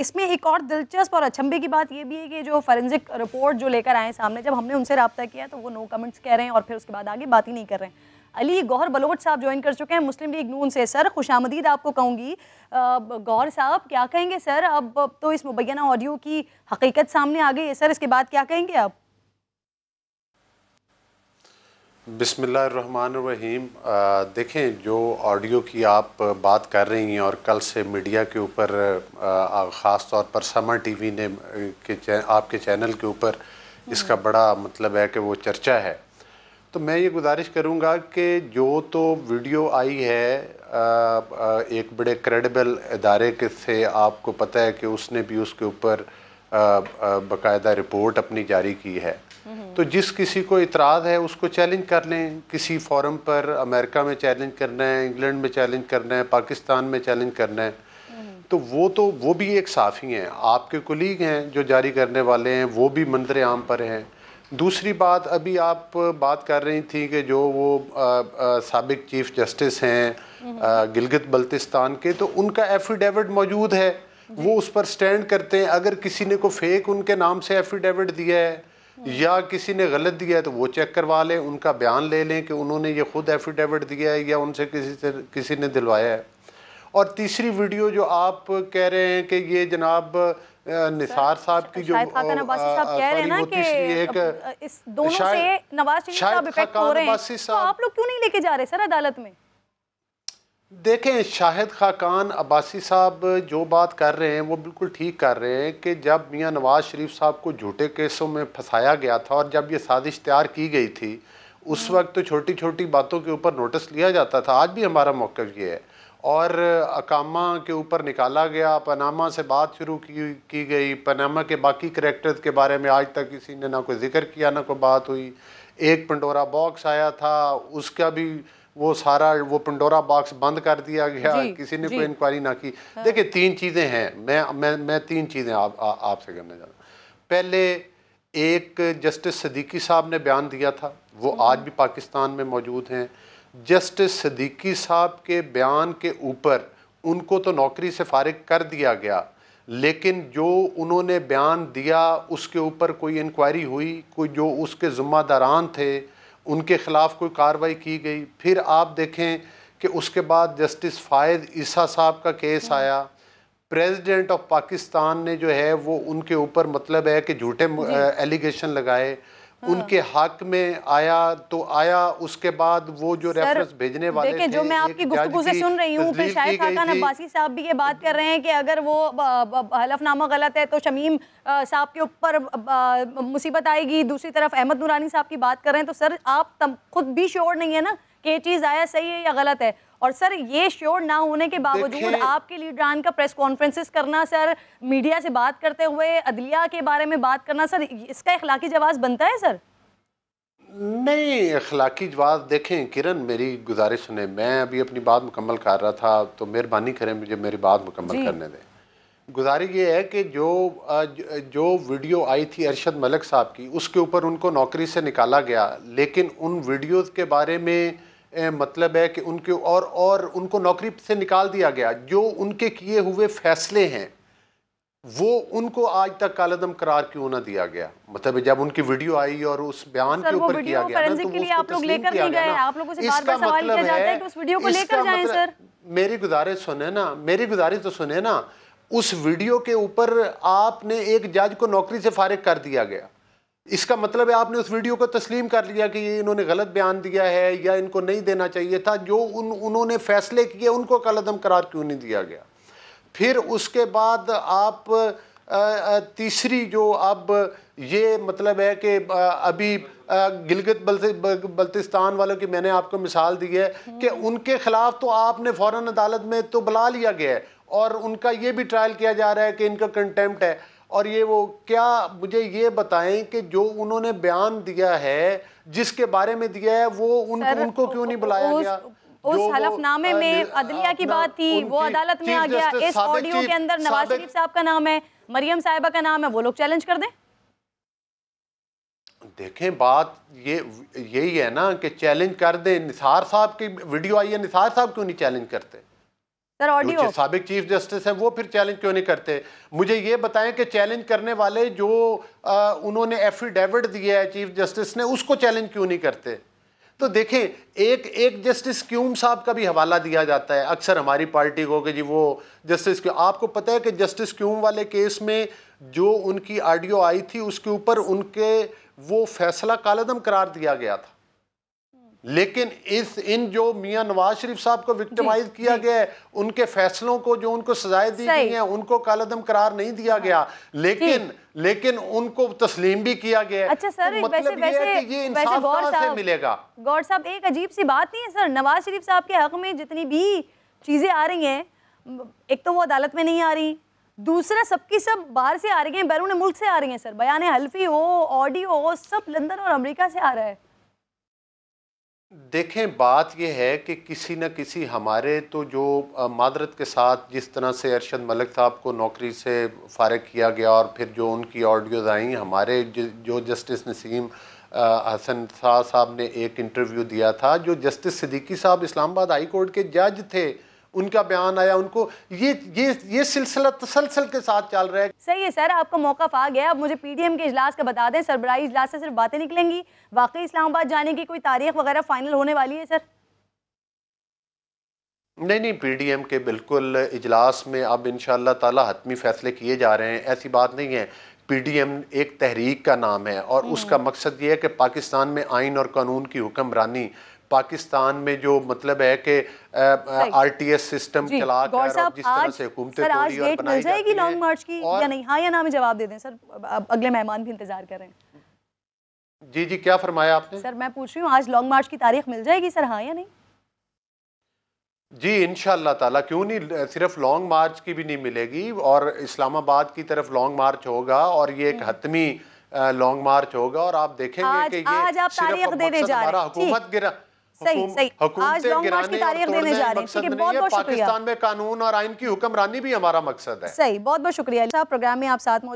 इसमें एक और दिलचस्प और अचंभे की बात ये भी है कि जो फॉरेंसिक रिपोर्ट जो लेकर आए सामने जब हमने उनसे रबता किया तो वो नो कमेंट्स कह रहे हैं और फिर उसके बाद आगे बात ही नहीं कर रहे हैं अली गौहर बलोट साहब ज्वाइन कर चुके हैं मुस्लिम लीग नून से सर खुश आपको कहूँगी गौर साहब क्या कहेंगे सर अब तो इस मुबैना ऑडियो की हकीकत सामने आ गई है सर इसके बाद क्या कहेंगे आप रहीम देखें जो ऑडियो की आप बात कर रही हैं और कल से मीडिया के ऊपर ख़ास तौर पर समा टीवी ने के आपके चैनल के ऊपर इसका बड़ा मतलब है कि वो चर्चा है तो मैं ये गुजारिश करूँगा कि जो तो वीडियो आई है एक बड़े क्रेडिबल इदारे के से आपको पता है कि उसने भी उसके ऊपर बाकायदा रिपोर्ट अपनी जारी की है तो जिस किसी को इतराज़ है उसको चैलेंज कर लें किसी फॉरम पर अमेरिका में चैलेंज करना है इंग्लैंड में चैलेंज करना है पाकिस्तान में चैलेंज करना है तो वो तो वो भी एक साफ़ी हैं आपके कुलीग हैं जो जारी करने वाले हैं वो भी मंदिर आम पर हैं दूसरी बात अभी आप बात कर रही थी कि जो वो सबक चीफ़ जस्टिस हैं गिलगित बल्तिस्तान के तो उनका एफिडेविट मौजूद है वो उस पर स्टैंड करते हैं अगर किसी ने को फेक उनके नाम से एफिडेविट दिया है या किसी ने गलत दिया है तो वो चेक करवा लें उनका बयान ले लें कि उन्होंने ये खुद एफिडेविट दिया है या उनसे किसी से किसी ने दिलवाया है और तीसरी वीडियो जो आप कह रहे हैं कि ये जनाब निसार साहब की जो अब्बासी साहब नवाज शरीफ तो आप लोग क्यों नहीं लेके जा रहे सर अदालत में देखें शाहिद खाकान अब्बासी साहब जो बात कर रहे हैं वो बिल्कुल ठीक कर रहे हैं कि जब मियाँ नवाज़ शरीफ साहब को झूठे केसों में फंसाया गया था और जब ये साजिश तैयार की गई थी उस हाँ। वक्त तो छोटी छोटी बातों के ऊपर नोटिस लिया जाता था आज भी हमारा मौक़ ये है और अकामा के ऊपर निकाला गया पनामा से बात शुरू की की गई पनामा के बाकी करेक्टर्स के बारे में आज तक किसी ने ना कोई जिक्र किया ना कोई बात हुई एक पंडोरा बॉक्स आया था उसका भी वो सारा वो पंडोरा बॉक्स बंद कर दिया गया किसी ने कोई इंक्वायरी ना की हाँ। देखिए तीन चीज़ें हैं मैं मैं मैं तीन चीज़ें आप आपसे करना चाहता पहले एक जस्टिस सदीकी साहब ने बयान दिया था वो हम्म। आज भी पाकिस्तान में मौजूद हैं जस्टिस सदीकी साहब के बयान के ऊपर उनको तो नौकरी से फारग कर दिया गया लेकिन जो उन्होंने बयान दिया उसके ऊपर कोई इंक्वायरी हुई कोई जो उसके ज़ुम्मेदारान थे उनके ख़िलाफ़ कोई कार्रवाई की गई फिर आप देखें कि उसके बाद जस्टिस फ़ायद ईसा साहब का केस हम्म। आया प्रेसिडेंट ऑफ पाकिस्तान ने जो है वो उनके ऊपर मतलब है कि झूठे एलिगेशन लगाए हाँ। उनके हक में आया तो आया उसके बाद वो जो रेफरेंस भेजने वाले थे जो मैं आपकी गुफ्तगू से सुन रही हूँ फिर शायद खाकान अब्बासी साहब भी ये बात कर रहे हैं कि अगर वो हलफनामा गलत है तो शमीम साहब के ऊपर मुसीबत आएगी दूसरी तरफ अहमद नूरानी साहब की बात कर रहे हैं तो सर आप खुद भी श्योर नहीं है ना कि ये चीज़ आया सही है या गलत है और सर ये श्योर ना होने के बावजूद आपके लीडरान का प्रेस कॉन्फ्रेंसिस करना सर मीडिया से बात करते हुए अदलिया के बारे में बात करना सर इसका इखलाकी जवाब बनता है सर नहीं अखलाकी जवाब देखें किरण मेरी गुजारिश सुने मैं अभी अपनी बात मुकम्मल कर रहा था तो मेहरबानी करें मुझे मेरी बात मुकम्मल करने दें गुजारिश ये है कि जो जो वीडियो आई थी अरशद मलिक साहब की उसके ऊपर उनको नौकरी से निकाला गया लेकिन उन वीडियोज़ के बारे में मतलब है कि उनके और और उनको नौकरी से निकाल दिया गया जो उनके किए हुए फैसले हैं वो उनको आज तक कालदम करार क्यों ना दिया गया मतलब जब उनकी वीडियो आई और उस बयान के ऊपर किया गया ना, तो के लिए आप लोग लेकर नहीं गए आप लोगों से बार-बार सवाल मतलब किया जाता है कि उस वीडियो को लेकर जाएं मतलब सर मेरी गुजारिश सुने ना मेरी गुजारिश तो सुने ना उस वीडियो के ऊपर आपने एक जज को नौकरी से फारिग कर दिया गया इसका मतलब है आपने उस वीडियो को तस्लीम कर लिया कि ये इन्होंने गलत बयान दिया है या इनको नहीं देना चाहिए था जो उन उन्होंने फैसले किए उनको कलदम करार क्यों नहीं दिया गया फिर उसके बाद आप तीसरी जो अब ये मतलब है कि अभी गिलगित बल्तिस्तान वालों की मैंने आपको मिसाल दी है हम्म। कि उनके ख़िलाफ़ तो आपने फ़ौरन अदालत में तो बुला लिया गया है और उनका ये भी ट्रायल किया जा रहा है कि इनका कंटेम्प्ट है और ये वो क्या मुझे ये बताएं कि जो उन्होंने बयान दिया है जिसके बारे में दिया है वो उन, सर, उनको क्यों नहीं बुलाया उस, गया उस हलफनामे में अदलिया की बात थी वो अदालत में आ गया इस ऑडियो के अंदर नवाज शरीफ साहब का नाम है मरियम साहिबा का नाम है वो लोग चैलेंज कर दें देखें बात ये यही है ना कि चैलेंज कर दें निसार साहब की वीडियो आई है निसार साहब क्यों नहीं चैलेंज करते सर ऑडियो सबक चीफ जस्टिस है वो फिर चैलेंज क्यों नहीं करते मुझे ये बताएं कि चैलेंज करने वाले जो आ, उन्होंने एफिडेविट दिया है चीफ जस्टिस ने उसको चैलेंज क्यों नहीं करते तो देखें एक एक जस्टिस क्यूम साहब का भी हवाला दिया जाता है अक्सर हमारी पार्टी को कि जी वो जस्टिस क्यों आपको पता है कि जस्टिस क्यूम वाले केस में जो उनकी ऑडियो आई थी उसके ऊपर उनके वो फैसला कालदम करार दिया गया था लेकिन इस इन जो मियाँ नवाज शरीफ साहब को विक्टिमाइज किया गया है उनके फैसलों को जो उनको सजाएं दी गई हैं उनको कालदम करार नहीं दिया गया हाँ। लेकिन लेकिन उनको तस्लीम भी किया गया अच्छा सर तो मतलब वैसे, ये वैसे, ये वैसे गौर साहब मिलेगा गौर साहब एक अजीब सी बात नहीं है सर नवाज शरीफ साहब के हक में जितनी भी चीज़ें आ रही है एक तो वो अदालत में नहीं आ रही दूसरा सबकी सब बाहर से आ रही है बैरून मुल्क से आ रही है सर बयान हल्फी हो ऑडियो हो सब लंदन और अमरीका से आ रहा है देखें बात यह है कि किसी न किसी हमारे तो जो मादरत के साथ जिस तरह से अरशद मलिक साहब को नौकरी से फ़ारग किया गया और फिर जो उनकी ऑडियोज़ आई हमारे जो जस्टिस नसीम हसन शाह साहब ने एक इंटरव्यू दिया था जो जस्टिस सिद्दीकी साहब इस्लामाबाद हाई कोर्ट के जज थे उनका बयान आया उनको ये ये ये सिलसिला तसलसल के साथ चल रहा है सही है सर आपका मौका आ गया अब मुझे पीडीएम के इजलास का बता दें सरबराही इजलास से सिर्फ बातें निकलेंगी वाकई इस्लामाबाद जाने की कोई तारीख वगैरह फाइनल होने वाली है सर नहीं नहीं पीडीएम के बिल्कुल इजलास में अब इन ताला हतमी फैसले किए जा रहे हैं ऐसी बात नहीं है पीडीएम एक तहरीक का नाम है और हम्म। उसका मकसद ये है कि पाकिस्तान में आइन और कानून की हुक्मरानी पाकिस्तान में जो मतलब है कि आर टी एस सिस्टम चला कर जिस तरह से हुकूमतें तोड़ी और बनाई जाएगी लॉन्ग मार्च की या नहीं हाँ या ना में जवाब दे दें सर अगले मेहमान भी इंतजार कर रहे हैं जी जी क्या फरमाया आपने सर मैं पूछ रही हूँ आज लॉन्ग मार्च की तारीख मिल जाएगी सर हाँ या नहीं जी इनशाला ताला क्यों नहीं सिर्फ लॉन्ग मार्च की भी नहीं मिलेगी और इस्लामाबाद की तरफ लॉन्ग मार्च होगा और ये एक हम्म। हतमी लॉन्ग मार्च होगा और आप देखेंगे आज, कि ये आज आप सिर्फ दे दे जा रहे हमारा हुकूमत गिरा सही सही आज लॉन्ग मार्च की तारीख देने जा रहे हैं बहुत बहुत शुक्रिया पाकिस्तान में कानून और आइन की हुक्मरानी भी हमारा मकसद है सही बहुत बहुत शुक्रिया प्रोग्राम में आप साथ मौजूद